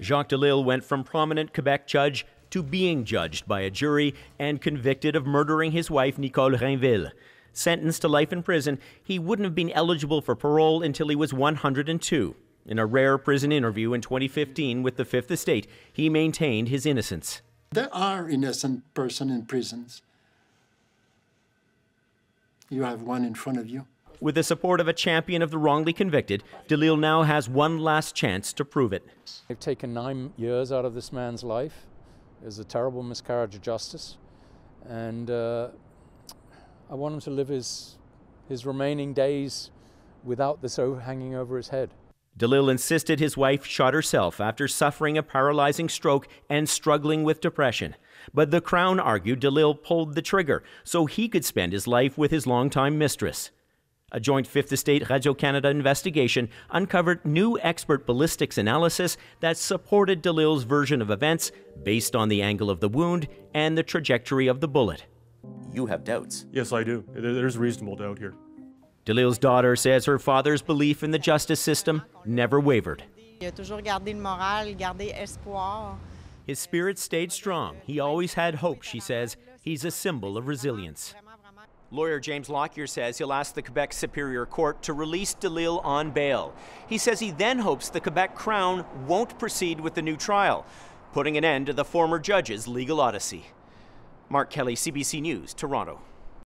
Jacques Delille went from prominent Quebec judge to being judged by a jury and convicted of murdering his wife, Nicole Rainville. Sentenced to life in prison, he wouldn't have been eligible for parole until he was 102. In a rare prison interview in 2015 with the Fifth Estate, he maintained his innocence. There are innocent persons in prisons. You have one in front of you. With the support of a champion of the wrongly convicted, Dalil now has one last chance to prove it. They've taken nine years out of this man's life. It was a terrible miscarriage of justice. And uh, I want him to live his, his remaining days without this hanging over his head. Dalil insisted his wife shot herself after suffering a paralyzing stroke and struggling with depression. But the Crown argued Dalil pulled the trigger so he could spend his life with his longtime mistress. A joint Fifth Estate Radio Canada investigation uncovered new expert ballistics analysis that supported DeLille's version of events based on the angle of the wound and the trajectory of the bullet. You have doubts. Yes, I do. There's reasonable doubt here. DeLille's daughter says her father's belief in the justice system never wavered. His spirit stayed strong. He always had hope, she says. He's a symbol of resilience. Lawyer James Lockyer says he'll ask the Quebec Superior Court to release DeLille on bail. He says he then hopes the Quebec Crown won't proceed with the new trial, putting an end to the former judge's legal odyssey. Mark Kelly, CBC News, Toronto.